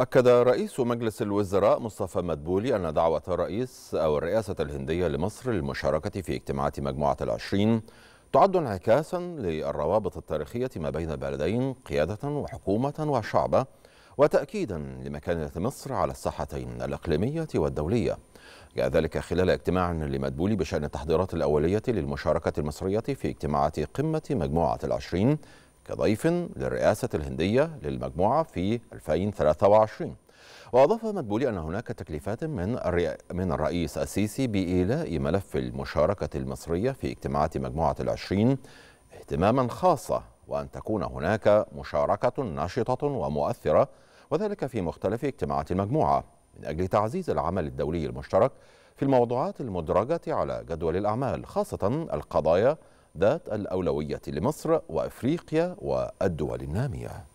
أكد رئيس مجلس الوزراء مصطفى مدبولي أن دعوة الرئيس أو الرئاسة الهندية لمصر للمشاركة في اجتماعات مجموعة العشرين تعد انعكاسا للروابط التاريخية ما بين البلدين قيادة وحكومة وشعبة وتأكيدا لمكانة مصر على الساحتين الإقليمية والدولية جاء ذلك خلال اجتماع لمدبولي بشأن التحضيرات الأولية للمشاركة المصرية في اجتماعات قمة مجموعة العشرين كضيف للرئاسة الهندية للمجموعة في 2023 وأضاف مدبولي أن هناك تكليفات من من الرئيس السيسي بإيلاء ملف المشاركة المصرية في اجتماعات مجموعة العشرين اهتماما خاصة وأن تكون هناك مشاركة نشطة ومؤثرة وذلك في مختلف اجتماعات المجموعة من أجل تعزيز العمل الدولي المشترك في الموضوعات المدرجة على جدول الأعمال خاصة القضايا ذات الأولوية لمصر وأفريقيا والدول النامية